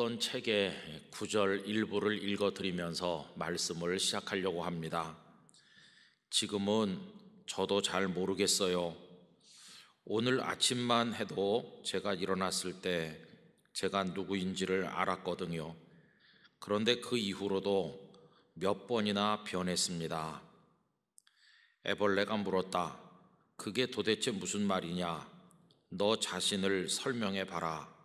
어떤 책의 구절 일부를 읽어드리면서 말씀을 시작하려고 합니다. 지금은 저도 잘 모르겠어요. 오늘 아침만 해도 제가 일어났을 때 제가 누구인지를 알았거든요. 그런데 그 이후로도 몇 번이나 변했습니다. 애벌레가 물었다. 그게 도대체 무슨 말이냐? 너 자신을 설명해 봐라.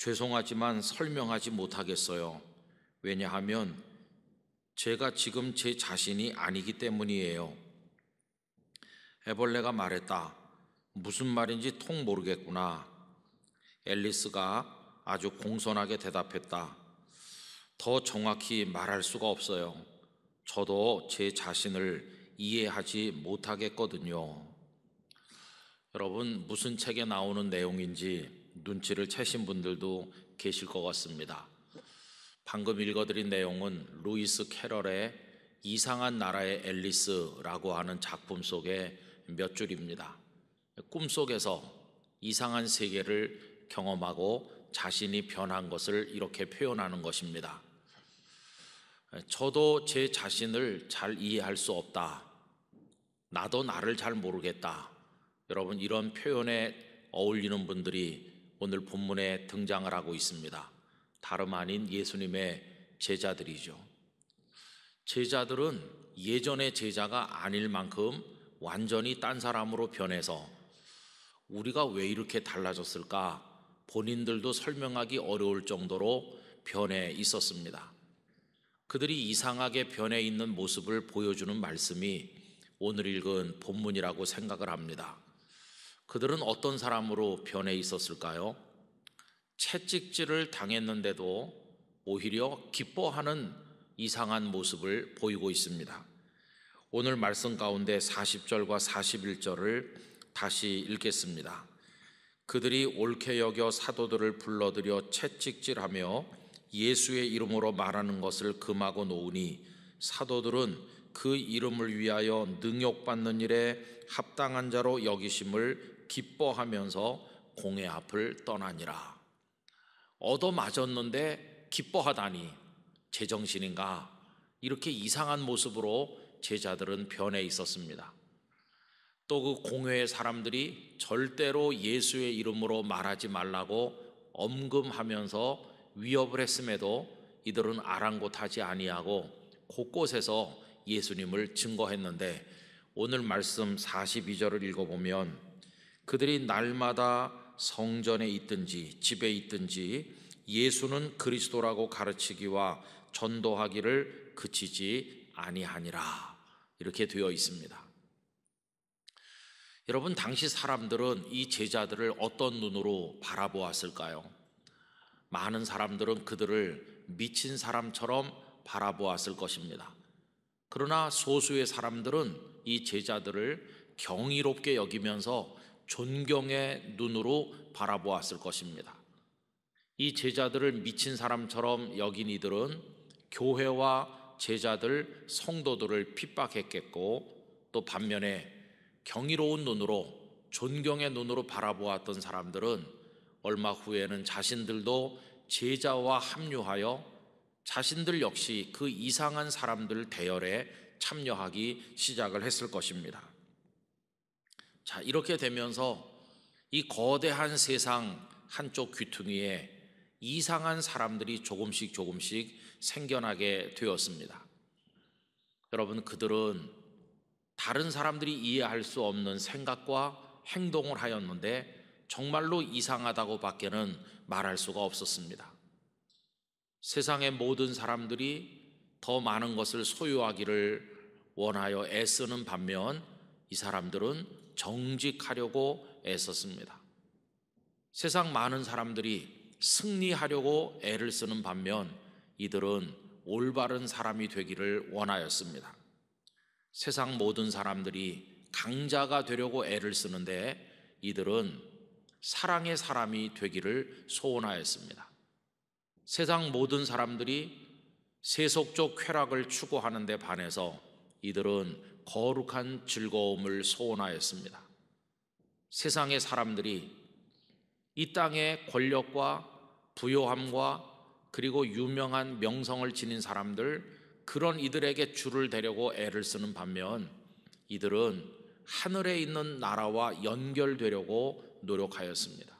죄송하지만 설명하지 못하겠어요. 왜냐하면 제가 지금 제 자신이 아니기 때문이에요. 애벌레가 말했다. 무슨 말인지 통 모르겠구나. 앨리스가 아주 공손하게 대답했다. 더 정확히 말할 수가 없어요. 저도 제 자신을 이해하지 못하겠거든요. 여러분, 무슨 책에 나오는 내용인지 눈치를 채신 분들도 계실 것 같습니다. 방금 읽어드린 내용은 루이스 캐럴의 이상한 나라의 앨리스라고 하는 작품 속의 몇 줄입니다. 꿈속에서 이상한 세계를 경험하고 자신이 변한 것을 이렇게 표현하는 것입니다. 저도 제 자신을 잘 이해할 수 없다. 나도 나를 잘 모르겠다. 여러분, 이런 표현에 어울리는 분들이 오늘 본문에 등장을 하고 있습니다. 다름 아닌 예수님의 제자들이죠. 제자들은 예전의 제자가 아닐 만큼 완전히 딴 사람으로 변해서 우리가 왜 이렇게 달라졌을까 본인들도 설명하기 어려울 정도로 변해 있었습니다. 그들이 이상하게 변해 있는 모습을 보여주는 말씀이 오늘 읽은 본문이라고 생각을 합니다. 그들은 어떤 사람으로 변해 있었을까요? 채찍질을 당했는데도 오히려 기뻐하는 이상한 모습을 보이고 있습니다. 오늘 말씀 가운데 40절과 41절을 다시 읽겠습니다. 그들이 옳게 여겨 사도들을 불러들여 채찍질하며 예수의 이름으로 말하는 것을 금하고 놓으니 사도들은 그 이름을 위하여 능욕받는 일에 합당한 자로 여기심을 기뻐하면서 공의 앞을 떠나니라. 얻어맞았는데 기뻐하다니 제정신인가 이렇게 이상한 모습으로 제자들은 변해 있었습니다. 또 그 공회의 사람들이 절대로 예수의 이름으로 말하지 말라고 엄금하면서 위협을 했음에도 이들은 아랑곳하지 아니하고 곳곳에서 예수님을 증거했는데 오늘 말씀 42절을 읽어보면 그들이 날마다 성전에 있든지 집에 있든지 예수는 그리스도라고 가르치기와 전도하기를 그치지 아니하니라. 이렇게 되어 있습니다. 여러분, 당시 사람들은 이 제자들을 어떤 눈으로 바라보았을까요? 많은 사람들은 그들을 미친 사람처럼 바라보았을 것입니다. 그러나 소수의 사람들은 이 제자들을 경이롭게 여기면서 존경의 눈으로 바라보았을 것입니다. 이 제자들을 미친 사람처럼 여긴 이들은 교회와 제자들, 성도들을 핍박했겠고 또 반면에 경이로운 눈으로 존경의 눈으로 바라보았던 사람들은 얼마 후에는 자신들도 제자와 합류하여 자신들 역시 그 이상한 사람들 대열에 참여하기 시작을 했을 것입니다. 자, 이렇게 되면서 이 거대한 세상 한쪽 귀퉁이에 이상한 사람들이 조금씩 조금씩 생겨나게 되었습니다. 여러분, 그들은 다른 사람들이 이해할 수 없는 생각과 행동을 하였는데 정말로 이상하다고 밖에는 말할 수가 없었습니다. 세상의 모든 사람들이 더 많은 것을 소유하기를 원하여 애쓰는 반면 이 사람들은 정직하려고 애썼습니다. 세상 많은 사람들이 승리하려고 애를 쓰는 반면 이들은 올바른 사람이 되기를 원하였습니다. 세상 모든 사람들이 강자가 되려고 애를 쓰는데 이들은 사랑의 사람이 되기를 소원하였습니다. 세상 모든 사람들이 세속적 쾌락을 추구하는데 반해서 이들은 거룩한 즐거움을 소원하였습니다. 세상의 사람들이 이 땅의 권력과 부요함과 그리고 유명한 명성을 지닌 사람들 그런 이들에게 줄을 대려고 애를 쓰는 반면 이들은 하늘에 있는 나라와 연결되려고 노력하였습니다.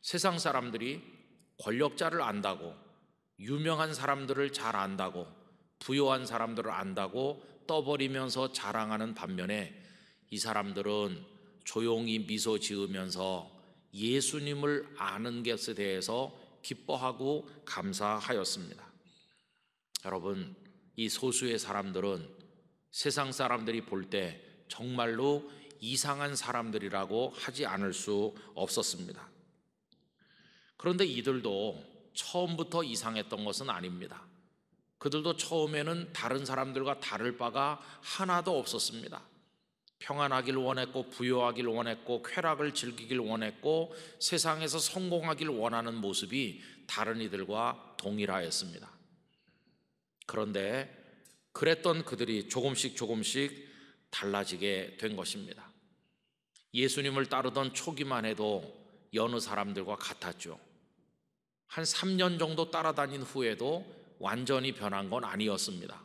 세상 사람들이 권력자를 안다고 유명한 사람들을 잘 안다고 부요한 사람들을 안다고 떠버리면서 자랑하는 반면에 이 사람들은 조용히 미소 지으면서 예수님을 아는 것에 대해서 기뻐하고 감사하였습니다. 여러분, 이 소수의 사람들은 세상 사람들이 볼 때 정말로 이상한 사람들이라고 하지 않을 수 없었습니다. 그런데 이들도 처음부터 이상했던 것은 아닙니다. 그들도 처음에는 다른 사람들과 다를 바가 하나도 없었습니다. 평안하길 원했고, 부여하길 원했고, 쾌락을 즐기길 원했고, 세상에서 성공하길 원하는 모습이 다른 이들과 동일하였습니다. 그런데 그랬던 그들이 조금씩 조금씩 달라지게 된 것입니다. 예수님을 따르던 초기만 해도 여느 사람들과 같았죠. 한 3년 정도 따라다닌 후에도 완전히 변한 건 아니었습니다.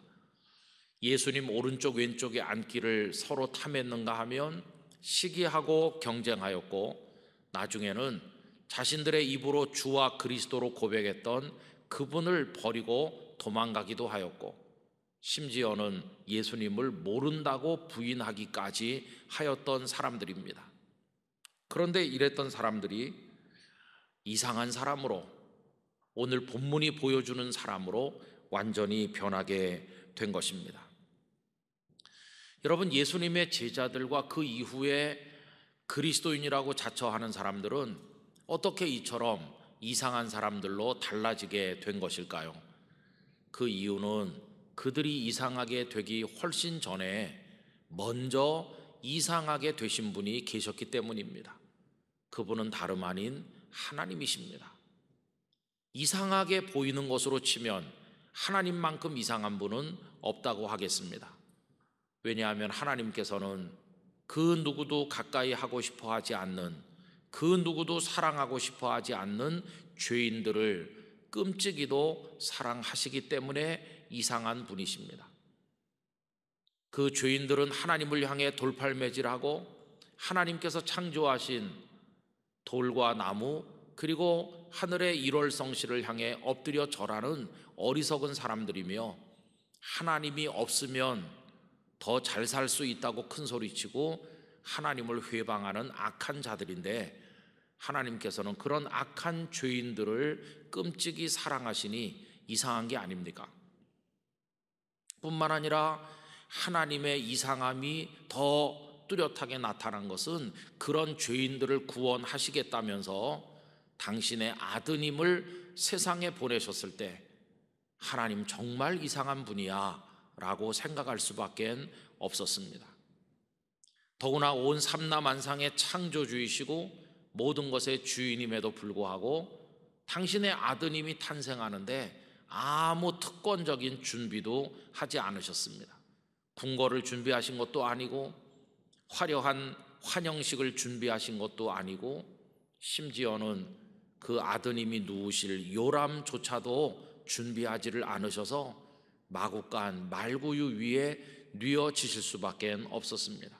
예수님 오른쪽 왼쪽에 앉기를 서로 탐했는가 하면 시기하고 경쟁하였고 나중에는 자신들의 입으로 주와 그리스도로 고백했던 그분을 버리고 도망가기도 하였고 심지어는 예수님을 모른다고 부인하기까지 하였던 사람들입니다. 그런데 이랬던 사람들이 이상한 사람으로 오늘 본문이 보여주는 사람으로 완전히 변하게 된 것입니다. 여러분, 예수님의 제자들과 그 이후에 그리스도인이라고 자처하는 사람들은 어떻게 이처럼 이상한 사람들로 달라지게 된 것일까요? 그 이유는 그들이 이상하게 되기 훨씬 전에 먼저 이상하게 되신 분이 계셨기 때문입니다. 그분은 다름 아닌 하나님이십니다. 이상하게 보이는 것으로 치면 하나님만큼 이상한 분은 없다고 하겠습니다. 왜냐하면 하나님께서는 그 누구도 가까이 하고 싶어 하지 않는 그 누구도 사랑하고 싶어 하지 않는 죄인들을 끔찍이도 사랑하시기 때문에 이상한 분이십니다. 그 죄인들은 하나님을 향해 돌팔매질하고 하나님께서 창조하신 돌과 나무 그리고 하늘의 일월 성실을 향해 엎드려 절하는 어리석은 사람들이며 하나님이 없으면 더 잘 살 수 있다고 큰 소리치고 하나님을 회방하는 악한 자들인데 하나님께서는 그런 악한 죄인들을 끔찍이 사랑하시니 이상한 게 아닙니까? 뿐만 아니라 하나님의 이상함이 더 뚜렷하게 나타난 것은 그런 죄인들을 구원하시겠다면서 당신의 아드님을 세상에 보내셨을 때 하나님 정말 이상한 분이야 라고 생각할 수밖에 없었습니다. 더구나 온 삼남한상의 창조주이시고 모든 것의 주인임에도 불구하고 당신의 아드님이 탄생하는데 아무 특권적인 준비도 하지 않으셨습니다. 궁궐을 준비하신 것도 아니고 화려한 환영식을 준비하신 것도 아니고 심지어는 그 아드님이 누우실 요람조차도 준비하지를 않으셔서 마구간 말구유 위에 뉘어지실 수밖에 없었습니다.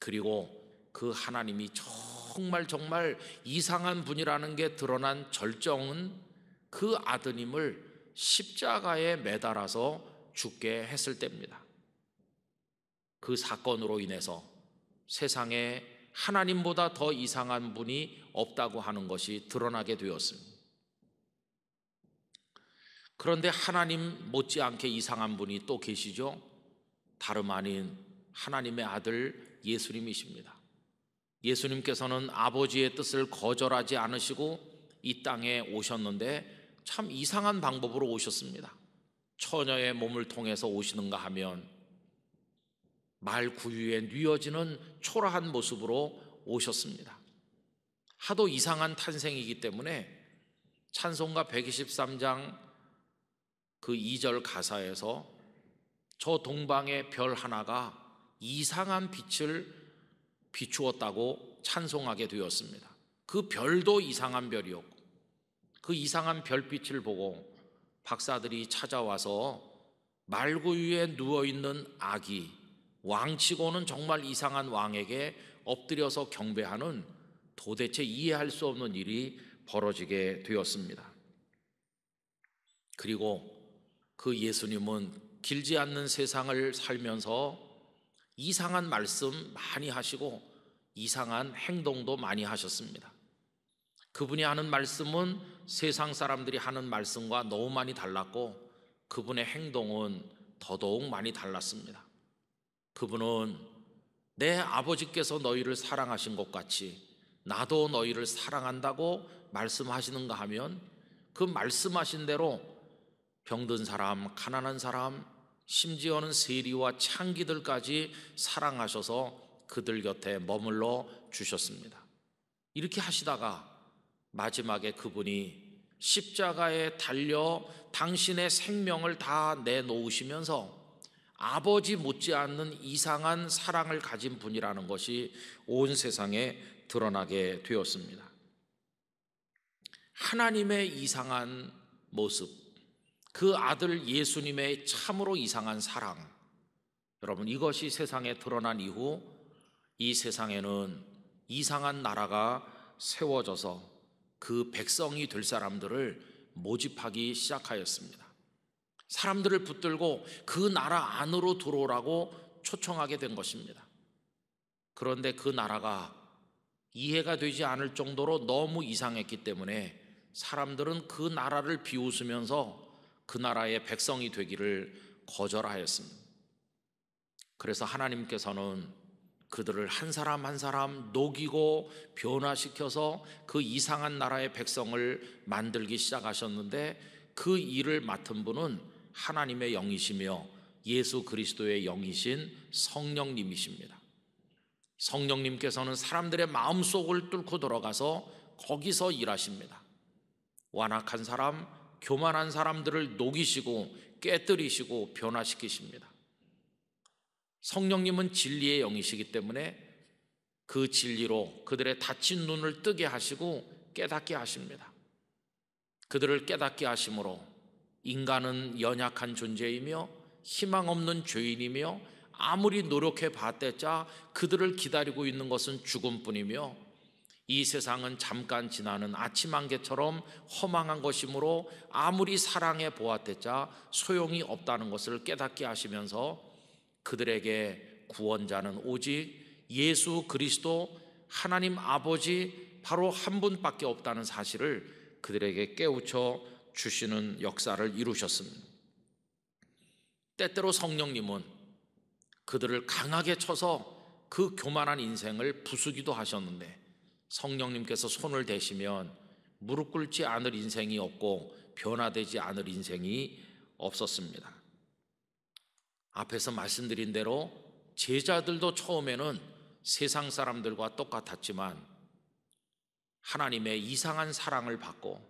그리고 그 하나님이 정말 정말 이상한 분이라는 게 드러난 절정은 그 아드님을 십자가에 매달아서 죽게 했을 때입니다. 그 사건으로 인해서 세상에 하나님보다 더 이상한 분이 없다고 하는 것이 드러나게 되었습니다. 그런데 하나님 못지않게 이상한 분이 또 계시죠? 다름 아닌 하나님의 아들 예수님이십니다. 예수님께서는 아버지의 뜻을 거절하지 않으시고 이 땅에 오셨는데 참 이상한 방법으로 오셨습니다. 처녀의 몸을 통해서 오시는가 하면 말 구유에 뉘어지는 초라한 모습으로 오셨습니다. 하도 이상한 탄생이기 때문에 찬송가 123장 그 2절 가사에서 저 동방의 별 하나가 이상한 빛을 비추었다고 찬송하게 되었습니다. 그 별도 이상한 별이었고 그 이상한 별빛을 보고 박사들이 찾아와서 말구 위에 누워 있는 아기 왕치고는 정말 이상한 왕에게 엎드려서 경배하는 도대체 이해할 수 없는 일이 벌어지게 되었습니다. 그리고 그 예수님은 길지 않는 세상을 살면서 이상한 말씀 많이 하시고 이상한 행동도 많이 하셨습니다. 그분이 하는 말씀은 세상 사람들이 하는 말씀과 너무 많이 달랐고 그분의 행동은 더더욱 많이 달랐습니다. 그분은 내 아버지께서 너희를 사랑하신 것 같이 나도 너희를 사랑한다고 말씀하시는가 하면 그 말씀하신 대로 병든 사람, 가난한 사람, 심지어는 세리와 창기들까지 사랑하셔서 그들 곁에 머물러 주셨습니다. 이렇게 하시다가 마지막에 그분이 십자가에 달려 당신의 생명을 다 내놓으시면서 아버지 못지않는 이상한 사랑을 가진 분이라는 것이 온 세상에 드러나게 되었습니다. 하나님의 이상한 모습, 그 아들 예수님의 참으로 이상한 사랑. 여러분, 이것이 세상에 드러난 이후 이 세상에는 이상한 나라가 세워져서 그 백성이 될 사람들을 모집하기 시작하였습니다. 사람들을 붙들고 그 나라 안으로 들어오라고 초청하게 된 것입니다. 그런데 그 나라가 이해가 되지 않을 정도로 너무 이상했기 때문에 사람들은 그 나라를 비웃으면서 그 나라의 백성이 되기를 거절하였습니다. 그래서 하나님께서는 그들을 한 사람 한 사람 녹이고 변화시켜서 그 이상한 나라의 백성을 만들기 시작하셨는데 그 일을 맡은 분은 하나님의 영이시며 예수 그리스도의 영이신 성령님이십니다. 성령님께서는 사람들의 마음속을 뚫고 들어가서 거기서 일하십니다. 완악한 사람, 교만한 사람들을 녹이시고 깨뜨리시고 변화시키십니다. 성령님은 진리의 영이시기 때문에 그 진리로 그들의 닫힌 눈을 뜨게 하시고 깨닫게 하십니다. 그들을 깨닫게 하심으로 인간은 연약한 존재이며 희망 없는 죄인이며 아무리 노력해 봤댔자 그들을 기다리고 있는 것은 죽음뿐이며 이 세상은 잠깐 지나는 아침 안개처럼 허망한 것이므로 아무리 사랑해 보았댔자 소용이 없다는 것을 깨닫게 하시면서 그들에게 구원자는 오직 예수 그리스도 하나님 아버지 바로 한 분밖에 없다는 사실을 그들에게 깨우쳐 주시는 역사를 이루셨습니다. 때때로 성령님은 그들을 강하게 쳐서 그 교만한 인생을 부수기도 하셨는데 성령님께서 손을 대시면 무릎 꿇지 않을 인생이 없고 변화되지 않을 인생이 없었습니다. 앞에서 말씀드린 대로 제자들도 처음에는 세상 사람들과 똑같았지만 하나님의 이상한 사랑을 받고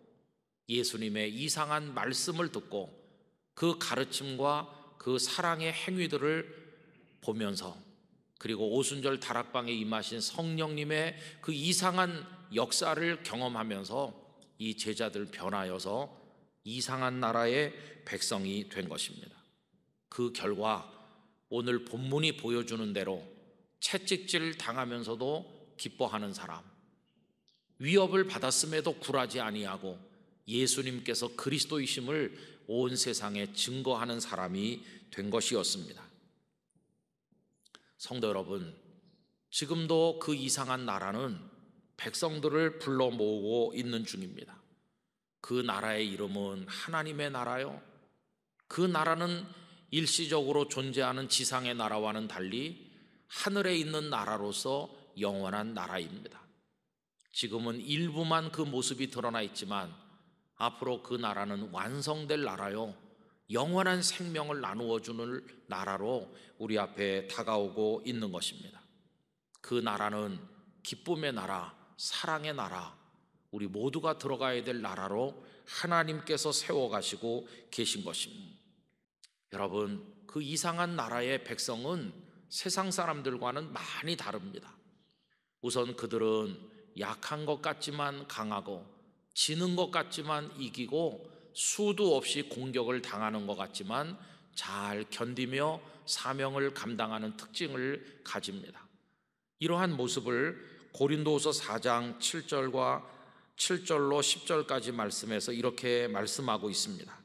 예수님의 이상한 말씀을 듣고 그 가르침과 그 사랑의 행위들을 보면서 그리고 오순절 다락방에 임하신 성령님의 그 이상한 역사를 경험하면서 이 제자들 변하여서 이상한 나라의 백성이 된 것입니다. 그 결과 오늘 본문이 보여주는 대로 채찍질 당하면서도 기뻐하는 사람, 위협을 받았음에도 굴하지 아니하고 예수님께서 그리스도이심을 온 세상에 증거하는 사람이 된 것이었습니다. 성도 여러분, 지금도 그 이상한 나라는 백성들을 불러 모으고 있는 중입니다. 그 나라의 이름은 하나님의 나라요. 그 나라는 일시적으로 존재하는 지상의 나라와는 달리 하늘에 있는 나라로서 영원한 나라입니다. 지금은 일부만 그 모습이 드러나 있지만 앞으로 그 나라는 완성될 나라요. 영원한 생명을 나누어 주는 나라로 우리 앞에 다가오고 있는 것입니다. 그 나라는 기쁨의 나라, 사랑의 나라, 우리 모두가 들어가야 될 나라로 하나님께서 세워가시고 계신 것입니다. 여러분, 그 이상한 나라의 백성은 세상 사람들과는 많이 다릅니다. 우선 그들은 약한 것 같지만 강하고 지는 것 같지만 이기고 수도 없이 공격을 당하는 것 같지만 잘 견디며 사명을 감당하는 특징을 가집니다. 이러한 모습을 고린도후서 4장 7절과 7절로 10절까지 말씀해서 이렇게 말씀하고 있습니다.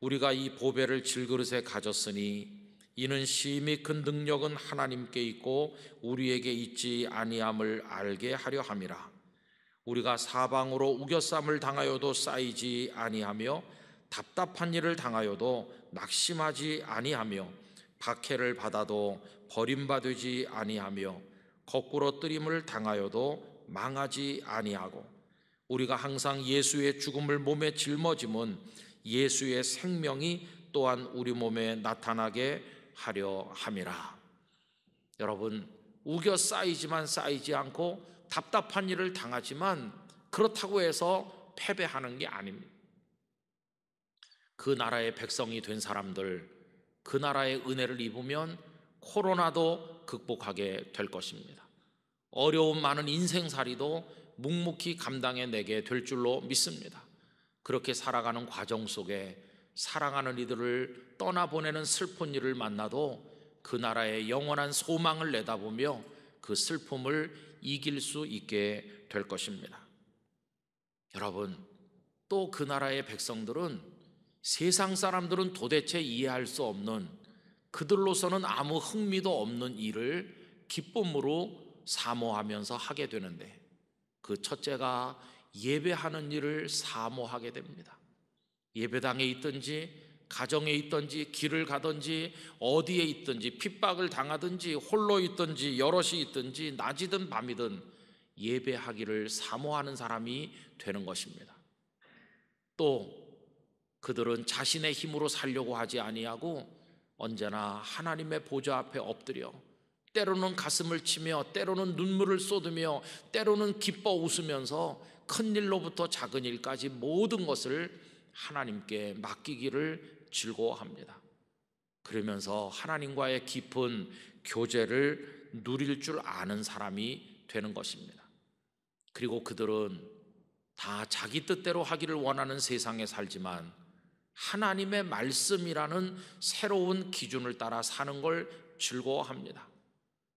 우리가 이 보배를 질그릇에 가졌으니 이는 심히 큰 능력은 하나님께 있고 우리에게 있지 아니함을 알게 하려 함이라. 우리가 사방으로 우겨쌈을 당하여도 쌓이지 아니하며 답답한 일을 당하여도 낙심하지 아니하며 박해를 받아도 버림받지 아니하며 거꾸로 뜨림을 당하여도 망하지 아니하고 우리가 항상 예수의 죽음을 몸에 짊어짐은 예수의 생명이 또한 우리 몸에 나타나게 하려 함이라. 여러분 우겨 쌓이지만 쌓이지 않고 답답한 일을 당하지만 그렇다고 해서 패배하는 게 아닙니다. 그 나라의 백성이 된 사람들, 그 나라의 은혜를 입으면 코로나도 극복하게 될 것입니다. 어려운 많은 인생살이도 묵묵히 감당해내게 될 줄로 믿습니다. 그렇게 살아가는 과정 속에 사랑하는 이들을 떠나보내는 슬픈 일을 만나도 그 나라의 영원한 소망을 내다보며 그 슬픔을 이길 수 있게 될 것입니다. 여러분, 또 그 나라의 백성들은 세상 사람들은 도대체 이해할 수 없는 그들로서는 아무 흥미도 없는 일을 기쁨으로 사모하면서 하게 되는데 그 첫째가 예배하는 일을 사모하게 됩니다. 예배당에 있든지 가정에 있든지 길을 가든지 어디에 있든지 핍박을 당하든지 홀로 있든지 여럿이 있든지 낮이든 밤이든 예배하기를 사모하는 사람이 되는 것입니다. 또 그들은 자신의 힘으로 살려고 하지 아니하고 언제나 하나님의 보좌 앞에 엎드려 때로는 가슴을 치며 때로는 눈물을 쏟으며 때로는 기뻐 웃으면서 큰 일로부터 작은 일까지 모든 것을 하나님께 맡기기를 즐거워합니다. 그러면서 하나님과의 깊은 교제를 누릴 줄 아는 사람이 되는 것입니다. 그리고 그들은 다 자기 뜻대로 하기를 원하는 세상에 살지만 하나님의 말씀이라는 새로운 기준을 따라 사는 걸 즐거워합니다.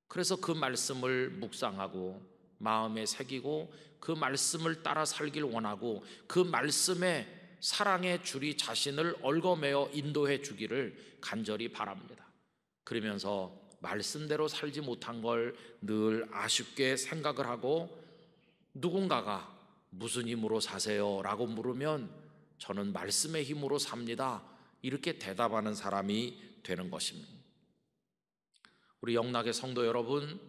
그래서 그 말씀을 묵상하고 마음에 새기고 그 말씀을 따라 살길 원하고 그 말씀에 사랑의 줄이 자신을 얼거매어 인도해 주기를 간절히 바랍니다. 그러면서 말씀대로 살지 못한 걸 늘 아쉽게 생각을 하고 누군가가 무슨 힘으로 사세요? 라고 물으면 저는 말씀의 힘으로 삽니다. 이렇게 대답하는 사람이 되는 것입니다. 우리 영락의 성도 여러분,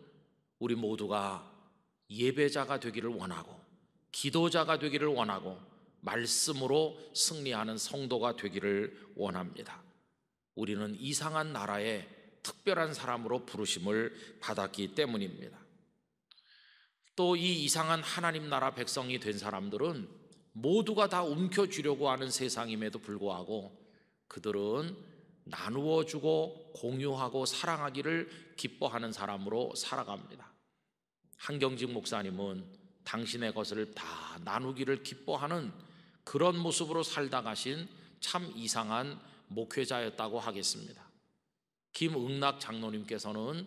우리 모두가 예배자가 되기를 원하고, 기도자가 되기를 원하고, 말씀으로 승리하는 성도가 되기를 원합니다. 우리는 이상한 나라에 특별한 사람으로 부르심을 받았기 때문입니다. 또 이 이상한 하나님 나라 백성이 된 사람들은 모두가 다 움켜쥐려고 하는 세상임에도 불구하고 그들은 나누어 주고 공유하고 사랑하기를 기뻐하는 사람으로 살아갑니다. 한경직 목사님은 당신의 것을 다 나누기를 기뻐하는 그런 모습으로 살다 가신 참 이상한 목회자였다고 하겠습니다. 김응락 장로님께서는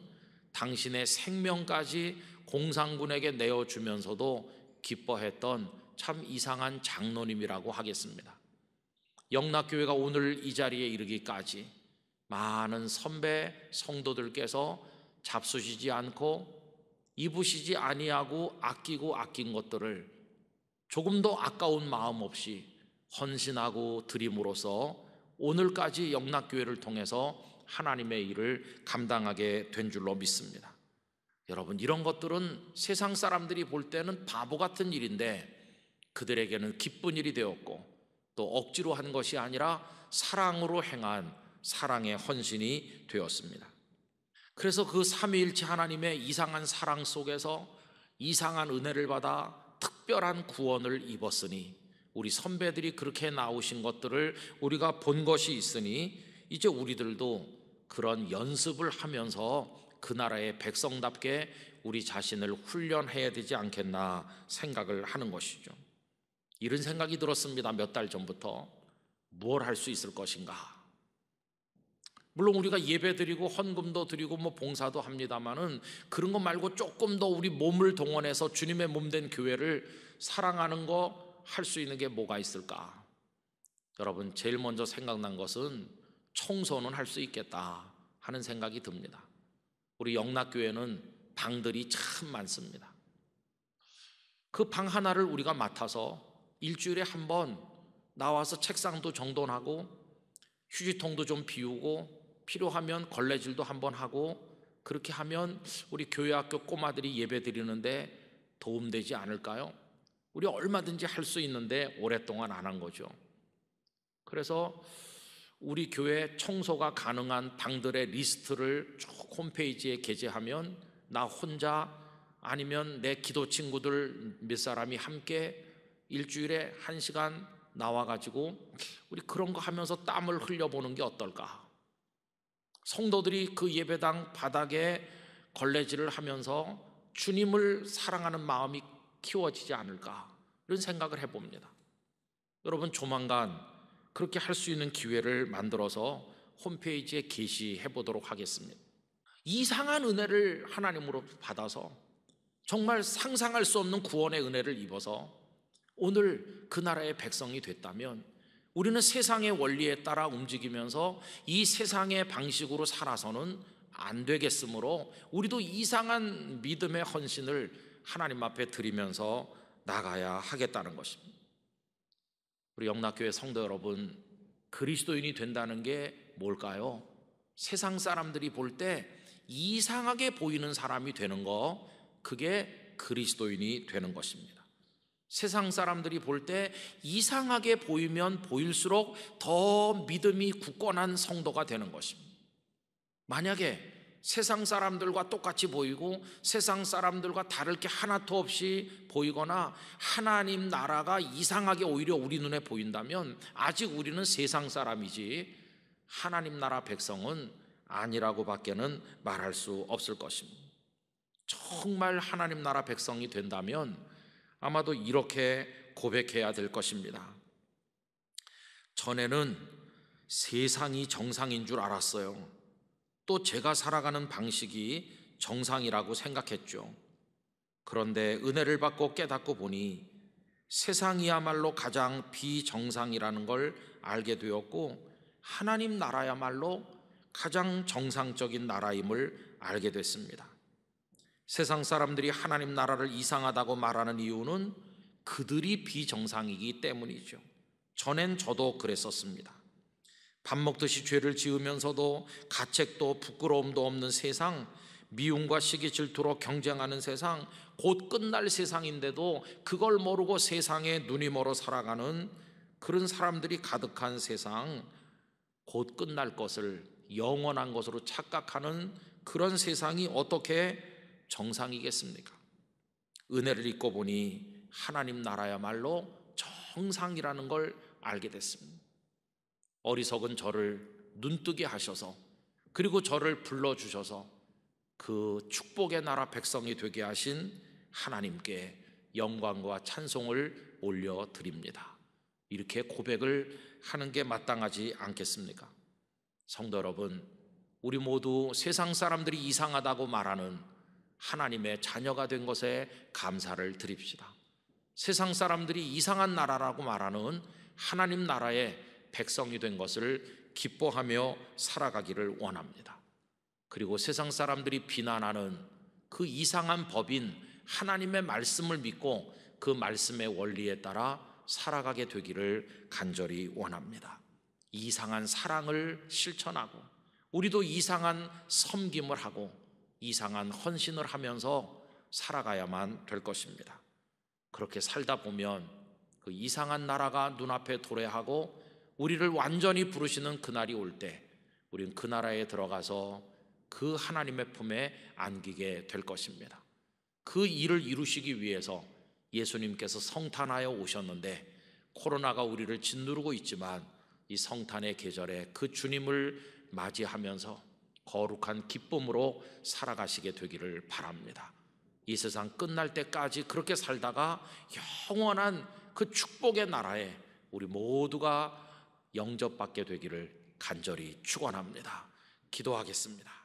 당신의 생명까지 공산군에게 내어주면서도 기뻐했던 참 이상한 장로님이라고 하겠습니다. 영락교회가 오늘 이 자리에 이르기까지 많은 선배 성도들께서 잡수시지 않고 입으시지 아니하고 아끼고 아낀 것들을 조금도 아까운 마음 없이 헌신하고 드림으로써 오늘까지 영락교회를 통해서 하나님의 일을 감당하게 된 줄로 믿습니다. 여러분, 이런 것들은 세상 사람들이 볼 때는 바보 같은 일인데 그들에게는 기쁜 일이 되었고 또 억지로 한 것이 아니라 사랑으로 행한 사랑의 헌신이 되었습니다. 그래서 그 삼위일체 하나님의 이상한 사랑 속에서 이상한 은혜를 받아 특별한 구원을 입었으니 우리 선배들이 그렇게 나오신 것들을 우리가 본 것이 있으니 이제 우리들도 그런 연습을 하면서 그 나라의 백성답게 우리 자신을 훈련해야 되지 않겠나 생각을 하는 것이죠. 이런 생각이 들었습니다. 몇 달 전부터 뭘 할 수 있을 것인가? 물론 우리가 예배드리고 헌금도 드리고 뭐 봉사도 합니다마는 그런 것 말고 조금 더 우리 몸을 동원해서 주님의 몸 된 교회를 사랑하는 거 할 수 있는 게 뭐가 있을까? 여러분 제일 먼저 생각난 것은 청소는 할 수 있겠다 하는 생각이 듭니다. 우리 영락교회는 방들이 참 많습니다. 그 방 하나를 우리가 맡아서 일주일에 한 번 나와서 책상도 정돈하고 휴지통도 좀 비우고 필요하면 걸레질도 한 번 하고 그렇게 하면 우리 교회 학교 꼬마들이 예배 드리는데 도움되지 않을까요? 우리 얼마든지 할 수 있는데 오랫동안 안 한 거죠. 그래서 우리 교회 청소가 가능한 방들의 리스트를 쭉 홈페이지에 게재하면 나 혼자 아니면 내 기도 친구들 몇 사람이 함께 일주일에 한 시간 나와가지고 우리 그런 거 하면서 땀을 흘려보는 게 어떨까? 성도들이 그 예배당 바닥에 걸레질을 하면서 주님을 사랑하는 마음이 키워지지 않을까 이런 생각을 해봅니다. 여러분 조만간 그렇게 할 수 있는 기회를 만들어서 홈페이지에 게시해 보도록 하겠습니다. 이상한 은혜를 하나님으로 받아서 정말 상상할 수 없는 구원의 은혜를 입어서 오늘 그 나라의 백성이 됐다면 우리는 세상의 원리에 따라 움직이면서 이 세상의 방식으로 살아서는 안 되겠으므로 우리도 이상한 믿음의 헌신을 하나님 앞에 드리면서 나가야 하겠다는 것입니다. 우리 영락교회 성도 여러분, 그리스도인이 된다는 게 뭘까요? 세상 사람들이 볼 때 이상하게 보이는 사람이 되는 거, 그게 그리스도인이 되는 것입니다. 세상 사람들이 볼 때 이상하게 보이면 보일수록 더 믿음이 굳건한 성도가 되는 것입니다. 만약에 세상 사람들과 똑같이 보이고 세상 사람들과 다를 게 하나도 없이 보이거나 하나님 나라가 이상하게 오히려 우리 눈에 보인다면 아직 우리는 세상 사람이지 하나님 나라 백성은 아니라고 밖에는 말할 수 없을 것입니다. 정말 하나님 나라 백성이 된다면 아마도 이렇게 고백해야 될 것입니다. 전에는 세상이 정상인 줄 알았어요. 또 제가 살아가는 방식이 정상이라고 생각했죠. 그런데 은혜를 받고 깨닫고 보니 세상이야말로 가장 비정상이라는 걸 알게 되었고 하나님 나라야말로 가장 정상적인 나라임을 알게 됐습니다. 세상 사람들이 하나님 나라를 이상하다고 말하는 이유는 그들이 비정상이기 때문이죠. 전엔 저도 그랬었습니다. 밥 먹듯이 죄를 지으면서도 가책도 부끄러움도 없는 세상, 미움과 시기 질투로 경쟁하는 세상, 곧 끝날 세상인데도 그걸 모르고 세상에 눈이 멀어 살아가는 그런 사람들이 가득한 세상, 곧 끝날 것을 영원한 것으로 착각하는 그런 세상이 어떻게 정상이겠습니까? 은혜를 잊고 보니 하나님 나라야말로 정상이라는 걸 알게 됐습니다. 어리석은 저를 눈뜨게 하셔서 그리고 저를 불러주셔서 그 축복의 나라 백성이 되게 하신 하나님께 영광과 찬송을 올려드립니다. 이렇게 고백을 하는 게 마땅하지 않겠습니까? 성도 여러분, 우리 모두 세상 사람들이 이상하다고 말하는 하나님의 자녀가 된 것에 감사를 드립시다. 세상 사람들이 이상한 나라라고 말하는 하나님 나라의 백성이 된 것을 기뻐하며 살아가기를 원합니다. 그리고 세상 사람들이 비난하는 그 이상한 법인 하나님의 말씀을 믿고 그 말씀의 원리에 따라 살아가게 되기를 간절히 원합니다. 이상한 사랑을 실천하고 우리도 이상한 섬김을 하고 이상한 헌신을 하면서 살아가야만 될 것입니다. 그렇게 살다 보면 그 이상한 나라가 눈앞에 도래하고 우리를 완전히 부르시는 그날이 올 때 우린 그 나라에 들어가서 그 하나님의 품에 안기게 될 것입니다. 그 일을 이루시기 위해서 예수님께서 성탄하여 오셨는데 코로나가 우리를 짓누르고 있지만 이 성탄의 계절에 그 주님을 맞이하면서 거룩한 기쁨으로 살아가시게 되기를 바랍니다. 이 세상 끝날 때까지 그렇게 살다가 영원한 그 축복의 나라에 우리 모두가 영접받게 되기를 간절히 축원합니다. 기도하겠습니다.